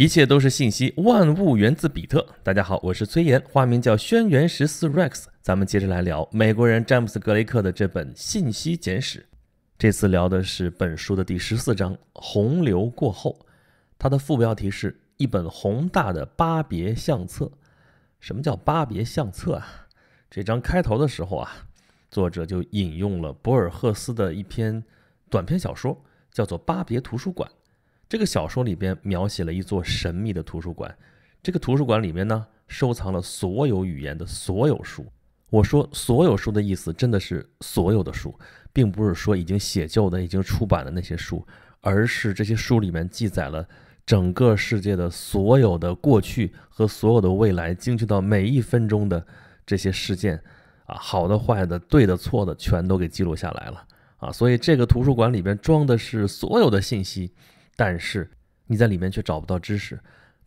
一切都是信息，万物源自比特。大家好，我是崔岩，化名叫轩辕十四 Rex。咱们接着来聊美国人詹姆斯·格雷克的这本《信息简史》。这次聊的是本书的第十四章《洪流过后》，它的副标题是一本宏大的巴别相册。什么叫巴别相册啊？这张开头的时候啊，作者就引用了博尔赫斯的一篇短篇小说，叫做《巴别图书馆》。这个小说里边描写了一座神秘的图书馆，这个图书馆里面呢，收藏了所有语言的所有书。我说“所有书”的意思，真的是所有的书，并不是说已经写就的、已经出版的那些书，而是这些书里面记载了整个世界的所有的过去和所有的未来，精确到每一分钟的这些事件，啊，好的、坏的、对的、错的，全都给记录下来了啊。所以，这个图书馆里边装的是所有的信息。但是你在里面却找不到知识，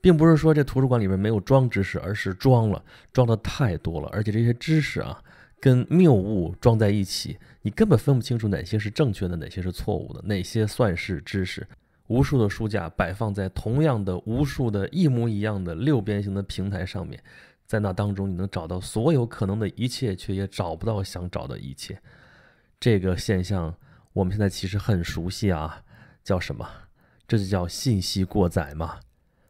并不是说这图书馆里面没有装知识，而是装了，装的太多了，而且这些知识啊跟谬误装在一起，你根本分不清楚哪些是正确的，哪些是错误的，哪些算是知识。无数的书架摆放在同样的无数的一模一样的六边形的平台上面，在那当中你能找到所有可能的一切，却也找不到想找的一切。这个现象我们现在其实很熟悉啊，叫什么？这就叫信息过载嘛。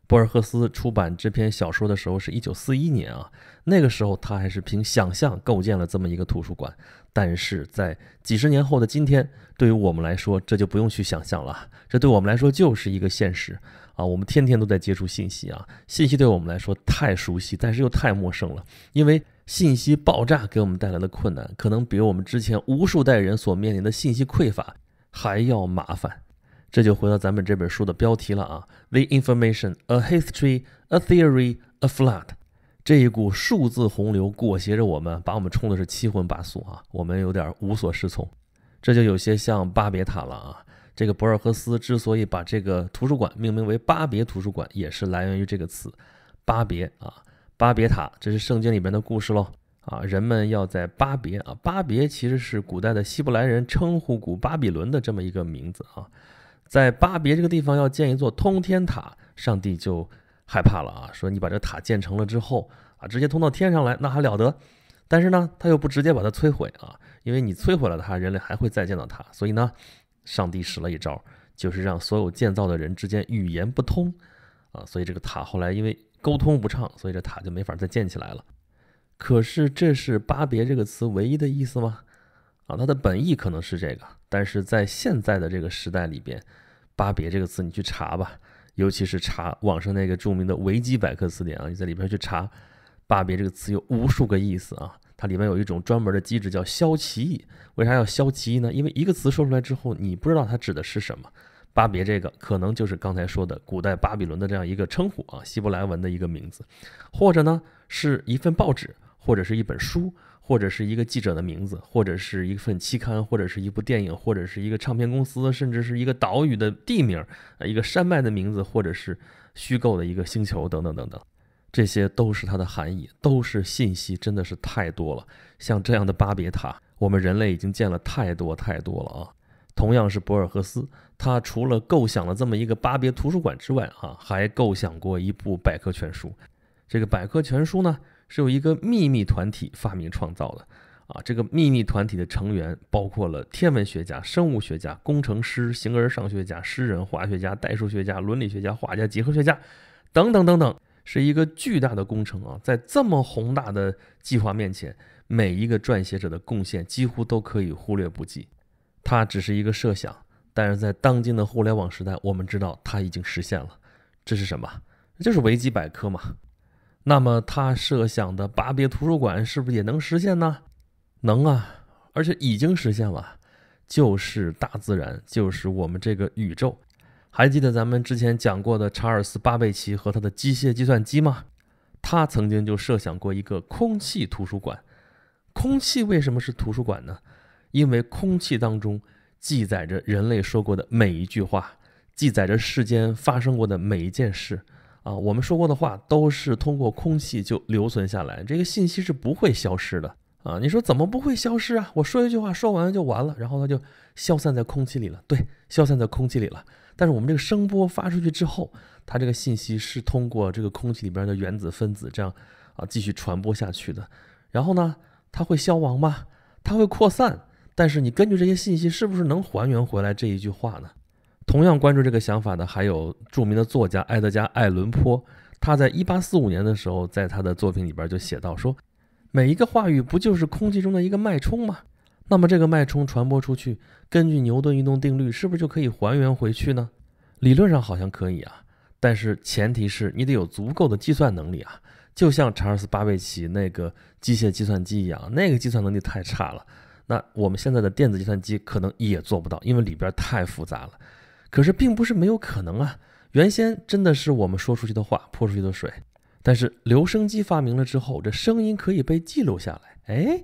博尔赫斯出版这篇小说的时候是一九四一年啊，那个时候他还是凭想象构建了这么一个图书馆。但是在几十年后的今天，对于我们来说，这就不用去想象了，这对我们来说就是一个现实啊。我们天天都在接触信息啊，信息对我们来说太熟悉，但是又太陌生了。因为信息爆炸给我们带来的困难，可能比我们之前无数代人所面临的信息匮乏还要麻烦。这就回到咱们这本书的标题了啊，The Information: A History, A Theory, A Flood。这一股数字洪流裹挟着我们，把我们冲的是七荤八素啊，我们有点无所适从。这就有些像巴别塔了啊。这个博尔赫斯之所以把这个图书馆命名为巴别图书馆，也是来源于这个词，巴别啊，巴别塔，这是圣经里边的故事喽啊。人们要在巴别啊，巴别其实是古代的希伯来人称呼古巴比伦的这么一个名字啊。在巴别这个地方要建一座通天塔，上帝就害怕了啊，说你把这塔建成了之后啊，直接通到天上来，那还了得？但是呢，他又不直接把它摧毁啊，因为你摧毁了它，人类还会再见到它，所以呢，上帝使了一招，就是让所有建造的人之间语言不通啊，所以这个塔后来因为沟通不畅，所以这塔就没法再建起来了。可是这是巴别这个词唯一的意思吗？啊，它的本意可能是这个，但是在现在的这个时代里边。巴别这个词，你去查吧，尤其是查网上那个著名的维基百科词典啊，你在里边去查“巴别”这个词，有无数个意思啊。它里面有一种专门的机制叫消歧义。为啥要消歧义呢？因为一个词说出来之后，你不知道它指的是什么。巴别这个，可能就是刚才说的古代巴比伦的这样一个称呼啊，希伯来文的一个名字，或者呢是一份报纸，或者是一本书。或者是一个记者的名字，或者是一份期刊，或者是一部电影，或者是一个唱片公司，甚至是一个岛屿的地名，呃，一个山脉的名字，或者是虚构的一个星球等等等等，这些都是它的含义，都是信息，真的是太多了。像这样的巴别塔，我们人类已经建了太多太多了啊！同样是博尔赫斯，他除了构想了这么一个巴别图书馆之外啊，还构想过一部百科全书。这个百科全书呢？是由一个秘密团体发明创造的，啊，这个秘密团体的成员包括了天文学家、生物学家、工程师、形而上学家、诗人、化学家、代数学家、伦理学家、画家、几何学家，等等等等，是一个巨大的工程啊！在这么宏大的计划面前，每一个撰写者的贡献几乎都可以忽略不计。它只是一个设想，但是在当今的互联网时代，我们知道它已经实现了。这是什么？这就是维基百科嘛。那么，他设想的巴别图书馆是不是也能实现呢？能啊，而且已经实现了，就是大自然，就是我们这个宇宙。还记得咱们之前讲过的查尔斯·巴贝奇和他的机械计算机吗？他曾经就设想过一个空气图书馆。空气为什么是图书馆呢？因为空气当中记载着人类说过的每一句话，记载着世间发生过的每一件事。啊，我们说过的话都是通过空气就留存下来，这个信息是不会消失的啊！你说怎么不会消失啊？我说一句话，说完就完了，然后它就消散在空气里了。对，消散在空气里了。但是我们这个声波发出去之后，它这个信息是通过这个空气里边的原子分子这样啊继续传播下去的。然后呢，它会消亡吗？它会扩散。但是你根据这些信息，是不是能还原回来这一句话呢？同样关注这个想法的还有著名的作家埃德加·艾伦·坡，他在1845年的时候，在他的作品里边就写到说：“每一个话语不就是空气中的一个脉冲吗？那么这个脉冲传播出去，根据牛顿运动定律，是不是就可以还原回去呢？理论上好像可以啊，但是前提是你得有足够的计算能力啊，就像查尔斯·巴贝奇那个机械计算机一样，那个计算能力太差了。那我们现在的电子计算机可能也做不到，因为里边太复杂了。”可是并不是没有可能啊！原先真的是我们说出去的话，泼出去的水。但是留声机发明了之后，这声音可以被记录下来。哎，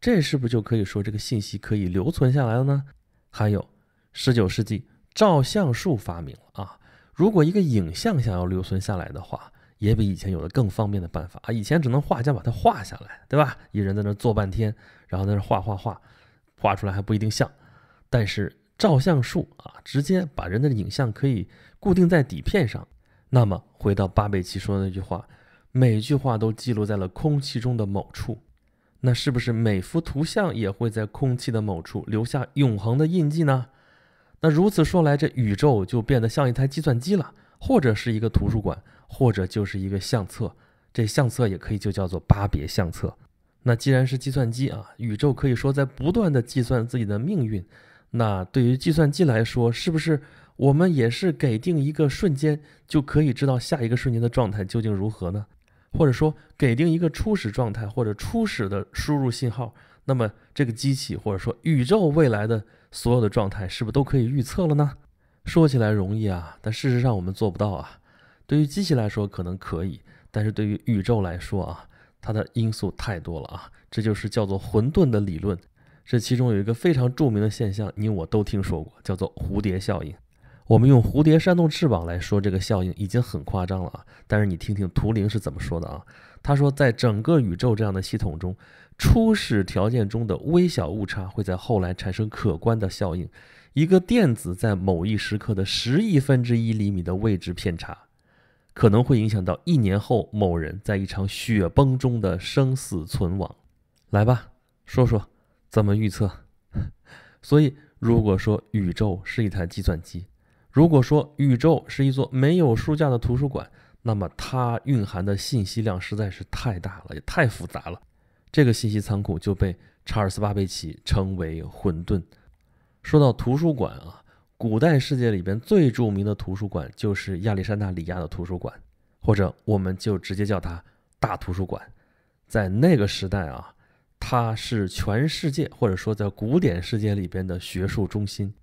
这是不是就可以说这个信息可以留存下来了呢？还有，十九世纪照相术发明了啊！如果一个影像想要留存下来的话，也比以前有了更方便的办法啊！以前只能画家把它画下来，对吧？一人在那坐半天，然后在那画画画，画出来还不一定像。但是。照相术啊，直接把人的影像可以固定在底片上。那么，回到巴贝奇说的那句话，每句话都记录在了空气中的某处。那是不是每幅图像也会在空气的某处留下永恒的印记呢？那如此说来，这宇宙就变得像一台计算机了，或者是一个图书馆，或者就是一个相册。这相册也可以就叫做巴别相册。那既然是计算机啊，宇宙可以说在不断的计算自己的命运。那对于计算机来说，是不是我们也是给定一个瞬间就可以知道下一个瞬间的状态究竟如何呢？或者说给定一个初始状态或者初始的输入信号，那么这个机器或者说宇宙未来的所有的状态是不是都可以预测了呢？说起来容易啊，但事实上我们做不到啊。对于机器来说可能可以，但是对于宇宙来说啊，它的因素太多了啊，这就是叫做混沌的理论。这其中有一个非常著名的现象，你我都听说过，叫做蝴蝶效应。我们用蝴蝶扇动翅膀来说这个效应，已经很夸张了啊。但是你听听图灵是怎么说的啊？他说，在整个宇宙这样的系统中，初始条件中的微小误差会在后来产生可观的效应。一个电子在某一时刻的十亿分之一厘米的位置偏差，可能会影响到一年后某人在一场雪崩中的生死存亡。来吧，说说。怎么预测？所以，如果说宇宙是一台计算机，如果说宇宙是一座没有书架的图书馆，那么它蕴含的信息量实在是太大了，也太复杂了。这个信息仓库就被查尔斯·巴贝奇称为“混沌”。说到图书馆啊，古代世界里边最著名的图书馆就是亚历山大里亚的图书馆，或者我们就直接叫它大图书馆。在那个时代啊。它是全世界或者说在古典世界里边的学术中心，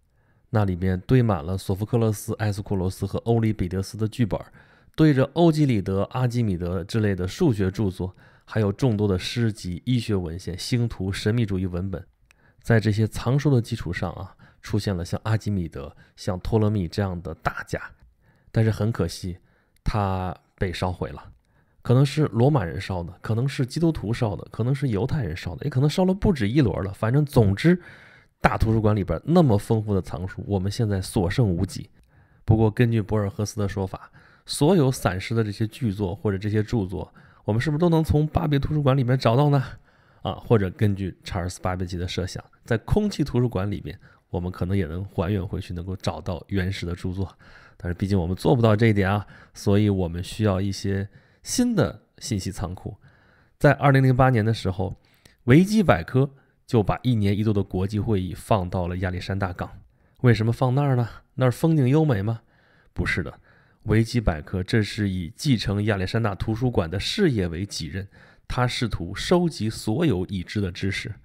那里面堆满了索福克勒斯、埃斯库罗斯和欧里庇得斯的剧本，堆着欧几里德、阿基米德之类的数学著作，还有众多的诗集、医学文献、星图、神秘主义文本。在这些藏书的基础上啊，出现了像阿基米德、像托勒密这样的大家。但是很可惜，它被烧毁了。可能是罗马人烧的，可能是基督徒烧的，可能是犹太人烧的，也可能烧了不止一轮了。反正，总之，大图书馆里边那么丰富的藏书，我们现在所剩无几。不过，根据博尔赫斯的说法，所有散失的这些巨作或者这些著作，我们是不是都能从巴别图书馆里面找到呢？啊，或者根据查尔斯·巴别奇的设想，在空气图书馆里边，我们可能也能还原回去，能够找到原始的著作。但是，毕竟我们做不到这一点啊，所以我们需要一些。新的信息仓库，在二零零八年的时候，维基百科就把一年一度的国际会议放到了亚历山大港。为什么放那儿呢？那儿风景优美吗？不是的，维基百科这是以继承亚历山大图书馆的事业为己任，他试图收集所有已知的知识。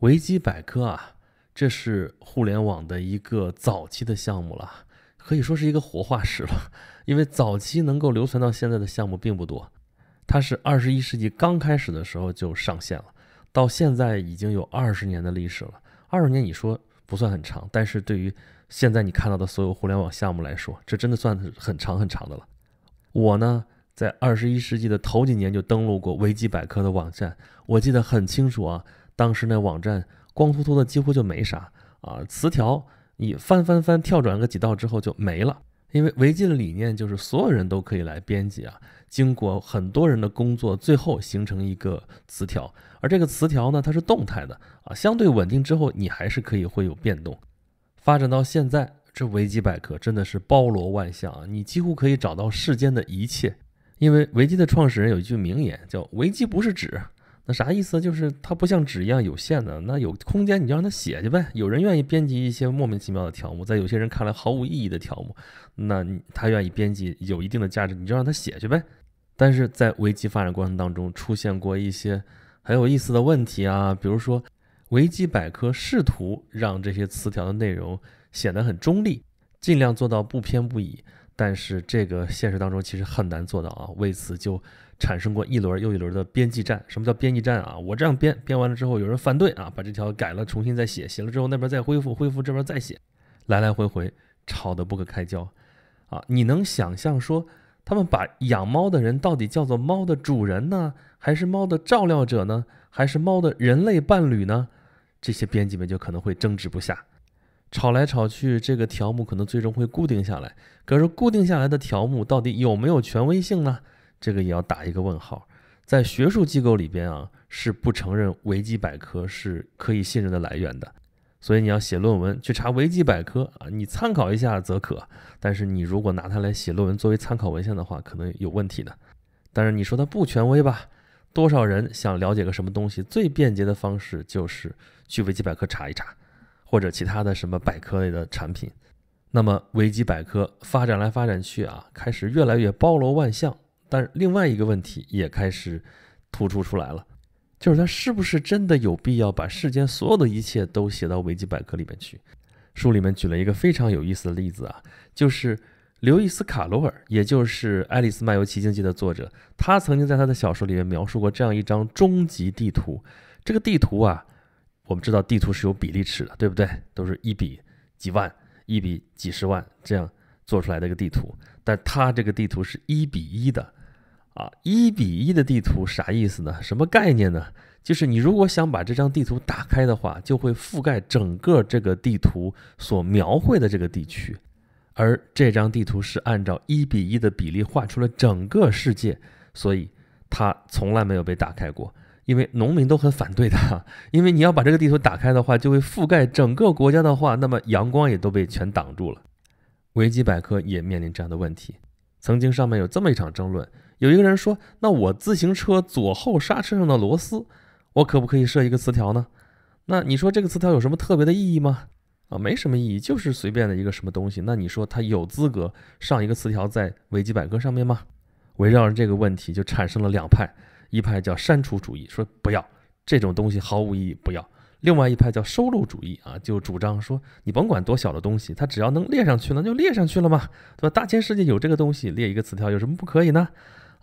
维基百科啊，这是互联网的一个早期的项目了。可以说是一个活化石了，因为早期能够流传到现在的项目并不多。它是二十一世纪刚开始的时候就上线了，到现在已经有二十年的历史了。二十年你说不算很长，但是对于现在你看到的所有互联网项目来说，这真的算很长很长的了。我呢，在二十一世纪的头几年就登录过维基百科的网站，我记得很清楚啊，当时那网站光秃秃的，几乎就没啥啊词条。你翻翻翻跳转个几道之后就没了，因为维基的理念就是所有人都可以来编辑啊，经过很多人的工作，最后形成一个词条，而这个词条呢，它是动态的啊，相对稳定之后，你还是可以会有变动。发展到现在，这维基百科真的是包罗万象啊，你几乎可以找到世间的一切，因为维基的创始人有一句名言叫“维基不是纸”。那啥意思？就是它不像纸一样有限的，那有空间你就让他写去呗。有人愿意编辑一些莫名其妙的条目，在有些人看来毫无意义的条目，那他愿意编辑有一定的价值，你就让他写去呗。但是在维基发展过程当中出现过一些很有意思的问题啊，比如说维基百科试图让这些词条的内容显得很中立，尽量做到不偏不倚，但是这个现实当中其实很难做到啊。为此就。产生过一轮又一轮的编辑战。什么叫编辑战啊？我这样编编完了之后，有人反对啊，把这条改了，重新再写，写了之后那边再恢复，恢复这边再写，来来回回吵得不可开交啊！你能想象说，他们把养猫的人到底叫做猫的主人呢，还是猫的照料者呢，还是猫的人类伴侣呢？这些编辑们就可能会争执不下，吵来吵去，这个条目可能最终会固定下来。可是固定下来的条目到底有没有权威性呢？这个也要打一个问号，在学术机构里边啊，是不承认维基百科是可以信任的来源的。所以你要写论文去查维基百科啊，你参考一下则可。但是你如果拿它来写论文作为参考文献的话，可能有问题的。但是你说它不权威吧？多少人想了解个什么东西，最便捷的方式就是去维基百科查一查，或者其他的什么百科类的产品。那么维基百科发展来发展去啊，开始越来越包罗万象。但是另外一个问题也开始突出出来了，就是他是不是真的有必要把世间所有的一切都写到维基百科里面去？书里面举了一个非常有意思的例子啊，就是刘易斯·卡罗尔，也就是《爱丽丝漫游奇境记》的作者，他曾经在他的小说里面描述过这样一张终极地图。这个地图啊，我们知道地图是有比例尺的，对不对？都是一比几万、一比几十万这样做出来的一个地图，但他这个地图是一比一的。啊，一比一的地图啥意思呢？什么概念呢？就是你如果想把这张地图打开的话，就会覆盖整个这个地图所描绘的这个地区，而这张地图是按照一比一的比例画出了整个世界，所以它从来没有被打开过，因为农民都很反对它，因为你要把这个地图打开的话，就会覆盖整个国家的话，那么阳光也都被全挡住了。维基百科也面临这样的问题，曾经上面有这么一场争论。有一个人说：“那我自行车左后刹车上的螺丝，我可不可以设一个词条呢？那你说这个词条有什么特别的意义吗？啊，没什么意义，就是随便的一个什么东西。那你说它有资格上一个词条在维基百科上面吗？围绕着这个问题就产生了两派：一派叫删除主义，说不要这种东西毫无意义，不要；另外一派叫收录主义啊，就主张说你甭管多小的东西，它只要能列上去，那就列上去了嘛，对吧？大千世界有这个东西，列一个词条有什么不可以呢？”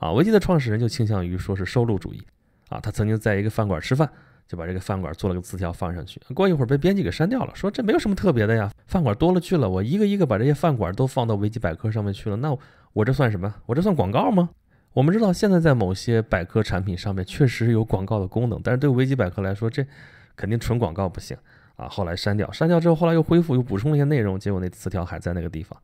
啊，维基的创始人就倾向于说是收录主义。啊，他曾经在一个饭馆吃饭，就把这个饭馆做了个词条放上去。过一会儿被编辑给删掉了，说这没有什么特别的呀，饭馆多了去了，我一个一个把这些饭馆都放到维基百科上面去了，那我这算什么？我这算广告吗？我们知道现在在某些百科产品上面确实有广告的功能，但是对维基百科来说，这肯定纯广告不行啊。后来删掉，删掉之后后来又恢复，又补充了一些内容，结果那词条还在那个地方。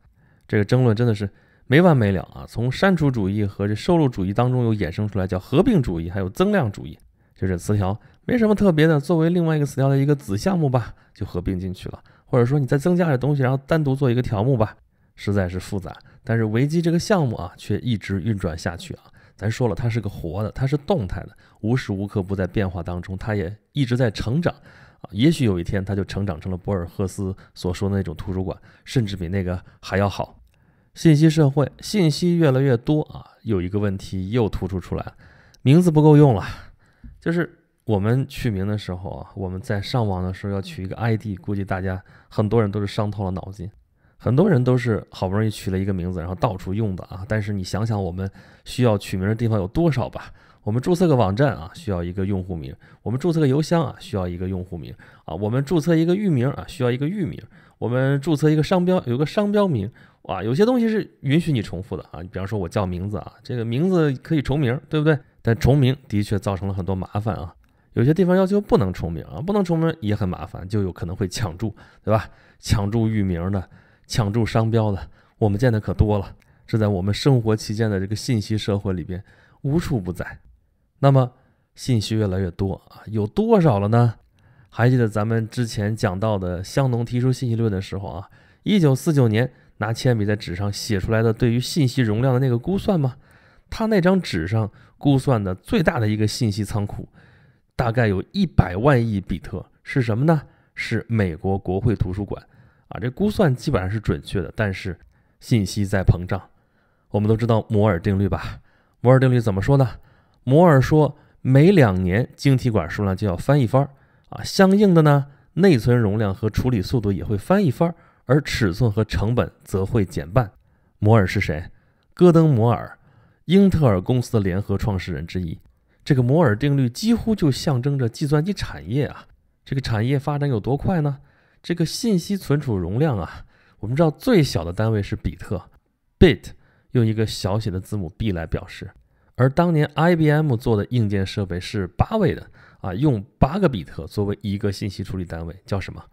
这个争论真的是。没完没了啊！从删除主义和这收录主义当中又衍生出来，叫合并主义，还有增量主义。就这词条没什么特别的，作为另外一个词条的一个子项目吧，就合并进去了。或者说你再增加点东西，然后单独做一个条目吧，实在是复杂。但是维基这个项目啊，却一直运转下去啊。咱说了，它是个活的，它是动态的，无时无刻不在变化当中。它也一直在成长啊。也许有一天，它就成长成了博尔赫斯所说的那种图书馆，甚至比那个还要好。信息社会，信息越来越多啊，有一个问题又突出出来了，名字不够用了。就是我们取名的时候啊，我们在上网的时候要取一个 ID，估计大家很多人都是伤透了脑筋，很多人都是好不容易取了一个名字，然后到处用的啊。但是你想想，我们需要取名的地方有多少吧？我们注册个网站啊，需要一个用户名；我们注册个邮箱啊，需要一个用户名啊；我们注册一个域名啊，需要一个域名；我们注册一个商标，有个商标名。哇，有些东西是允许你重复的啊，你比方说我叫名字啊，这个名字可以重名，对不对？但重名的确造成了很多麻烦啊。有些地方要求不能重名啊，不能重名也很麻烦，就有可能会抢注，对吧？抢注域名的，抢注商标的，我们见的可多了。这在我们生活期间的这个信息社会里边无处不在。那么信息越来越多啊，有多少了呢？还记得咱们之前讲到的香农提出信息论的时候啊，一九四九年。拿铅笔在纸上写出来的对于信息容量的那个估算吗？他那张纸上估算的最大的一个信息仓库，大概有一百万亿比特，是什么呢？是美国国会图书馆啊！这估算基本上是准确的，但是信息在膨胀。我们都知道摩尔定律吧？摩尔定律怎么说呢？摩尔说，每两年晶体管数量就要翻一番儿啊，相应的呢，内存容量和处理速度也会翻一番儿。而尺寸和成本则会减半。摩尔是谁？戈登·摩尔，英特尔公司的联合创始人之一。这个摩尔定律几乎就象征着计算机产业啊。这个产业发展有多快呢？这个信息存储容量啊，我们知道最小的单位是比特 （bit），用一个小写的字母 b 来表示。而当年 IBM 做的硬件设备是八位的啊，用八个比特作为一个信息处理单位，叫什么？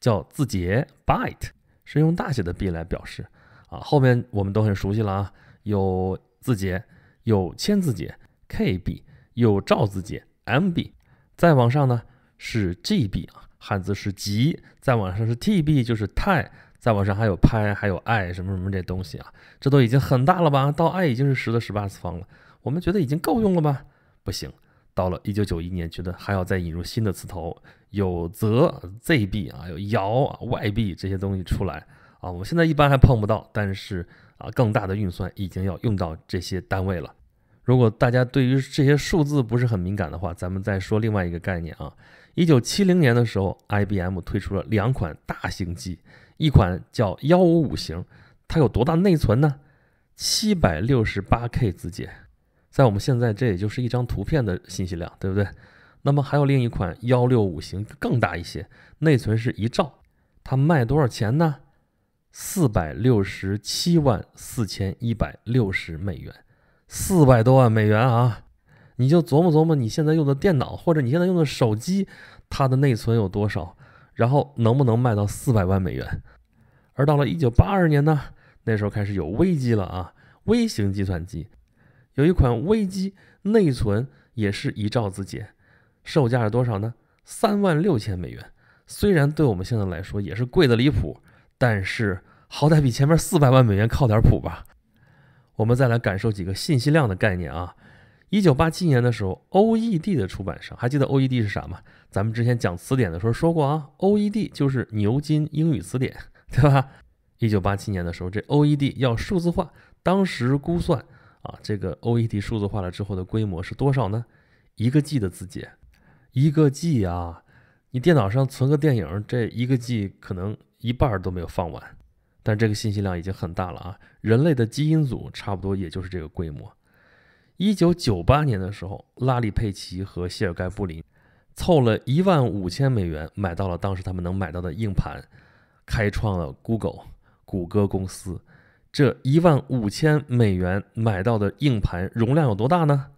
叫字节 （byte）。是用大写的 B 来表示啊，后面我们都很熟悉了啊，有字节，有千字节 KB，有兆字节 MB，再往上呢是 GB 啊，汉字是吉，再往上是 TB，就是太，再往上还有拍，还有爱什么什么这东西啊，这都已经很大了吧？到 i 已经是十的十八次方了，我们觉得已经够用了吧？不行。到了一九九一年，觉得还要再引入新的词头，有泽 ZB 啊，有尧啊 YB 这些东西出来啊。我现在一般还碰不到，但是啊，更大的运算已经要用到这些单位了。如果大家对于这些数字不是很敏感的话，咱们再说另外一个概念啊。一九七零年的时候，IBM 推出了两款大型机，一款叫幺五五型，它有多大内存呢？七百六十八 K 字节。在我们现在这也就是一张图片的信息量，对不对？那么还有另一款幺六五型更大一些，内存是一兆，它卖多少钱呢？四百六十七万四千一百六十美元，四百多万美元啊！你就琢磨琢磨你现在用的电脑或者你现在用的手机，它的内存有多少？然后能不能卖到四百万美元？而到了一九八二年呢，那时候开始有危机了啊，微型计算机。有一款微机，内存也是一兆字节，售价是多少呢？三万六千美元。虽然对我们现在来说也是贵的离谱，但是好歹比前面四百万美元靠点谱吧。我们再来感受几个信息量的概念啊。一九八七年的时候，OED 的出版商还记得 OED 是啥吗？咱们之前讲词典的时候说过啊，OED 就是牛津英语词典，对吧？一九八七年的时候，这 OED 要数字化，当时估算。啊，这个 OED 数字化了之后的规模是多少呢？一个 G 的字节，一个 G 啊，你电脑上存个电影，这一个 G 可能一半都没有放完，但这个信息量已经很大了啊。人类的基因组差不多也就是这个规模。一九九八年的时候，拉里·佩奇和谢尔盖·布林凑了一万五千美元买到了当时他们能买到的硬盘，开创了 Google 谷歌公司。这一万五千美元买到的硬盘容量有多大呢？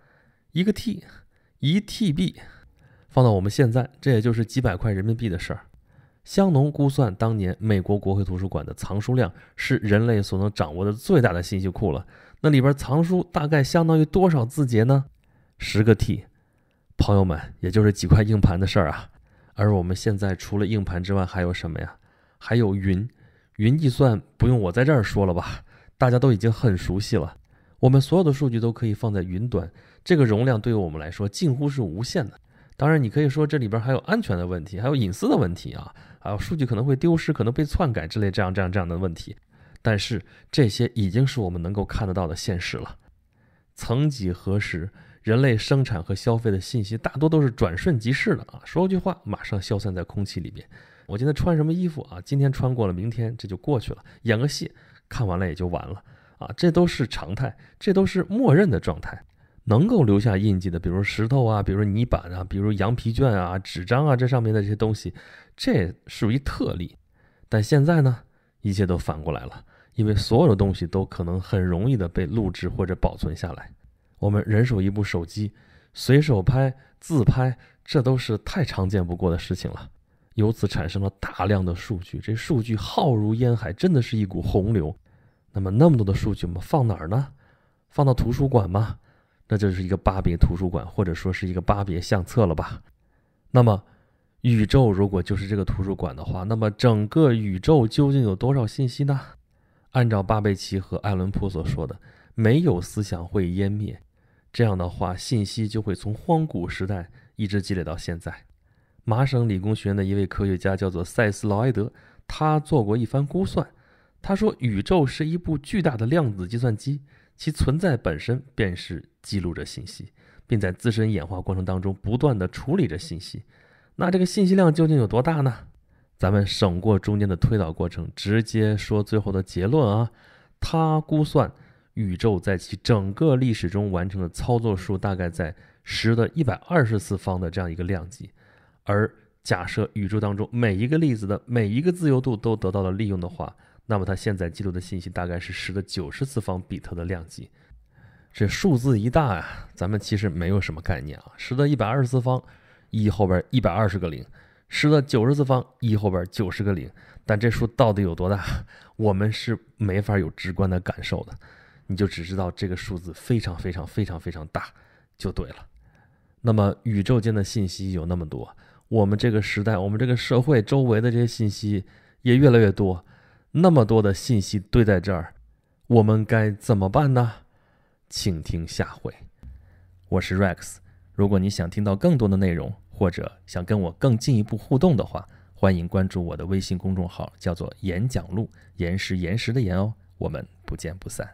一个 T，一 TB，放到我们现在，这也就是几百块人民币的事儿。香农估算当年美国国会图书馆的藏书量是人类所能掌握的最大的信息库了，那里边藏书大概相当于多少字节呢？十个 T，朋友们，也就是几块硬盘的事儿啊。而我们现在除了硬盘之外还有什么呀？还有云，云计算不用我在这儿说了吧？大家都已经很熟悉了，我们所有的数据都可以放在云端，这个容量对于我们来说近乎是无限的。当然，你可以说这里边还有安全的问题，还有隐私的问题啊，还有数据可能会丢失、可能被篡改之类这样这样这样的问题。但是这些已经是我们能够看得到的现实了。曾几何时，人类生产和消费的信息大多都是转瞬即逝的啊，说句话马上消散在空气里边。我今天穿什么衣服啊？今天穿过了，明天这就过去了。演个戏。看完了也就完了啊，这都是常态，这都是默认的状态。能够留下印记的，比如石头啊，比如泥板啊，比如羊皮卷啊、纸张啊，这上面的这些东西，这属于特例。但现在呢，一切都反过来了，因为所有的东西都可能很容易的被录制或者保存下来。我们人手一部手机，随手拍、自拍，这都是太常见不过的事情了。由此产生了大量的数据，这数据浩如烟海，真的是一股洪流。那么那么多的数据，我们放哪儿呢？放到图书馆吗？那就是一个巴别图书馆，或者说是一个巴别相册了吧。那么宇宙如果就是这个图书馆的话，那么整个宇宙究竟有多少信息呢？按照巴贝奇和艾伦坡所说的，没有思想会湮灭，这样的话，信息就会从荒古时代一直积累到现在。麻省理工学院的一位科学家叫做塞斯·劳埃德，他做过一番估算。他说，宇宙是一部巨大的量子计算机，其存在本身便是记录着信息，并在自身演化过程当中不断的处理着信息。那这个信息量究竟有多大呢？咱们省过中间的推导过程，直接说最后的结论啊。他估算，宇宙在其整个历史中完成的操作数大概在十的一百二十次方的这样一个量级。而假设宇宙当中每一个粒子的每一个自由度都得到了利用的话，那么它现在记录的信息大概是十的九十次方比特的量级。这数字一大啊，咱们其实没有什么概念啊。十的一百二十次方，一后边一百二十个零；十的九十次方，一后边九十个零。但这数到底有多大，我们是没法有直观的感受的。你就只知道这个数字非常非常非常非常大，就对了。那么宇宙间的信息有那么多。我们这个时代，我们这个社会周围的这些信息也越来越多，那么多的信息堆在这儿，我们该怎么办呢？请听下回。我是 Rex，如果你想听到更多的内容，或者想跟我更进一步互动的话，欢迎关注我的微信公众号，叫做“演讲录”，岩石岩石的岩哦，我们不见不散。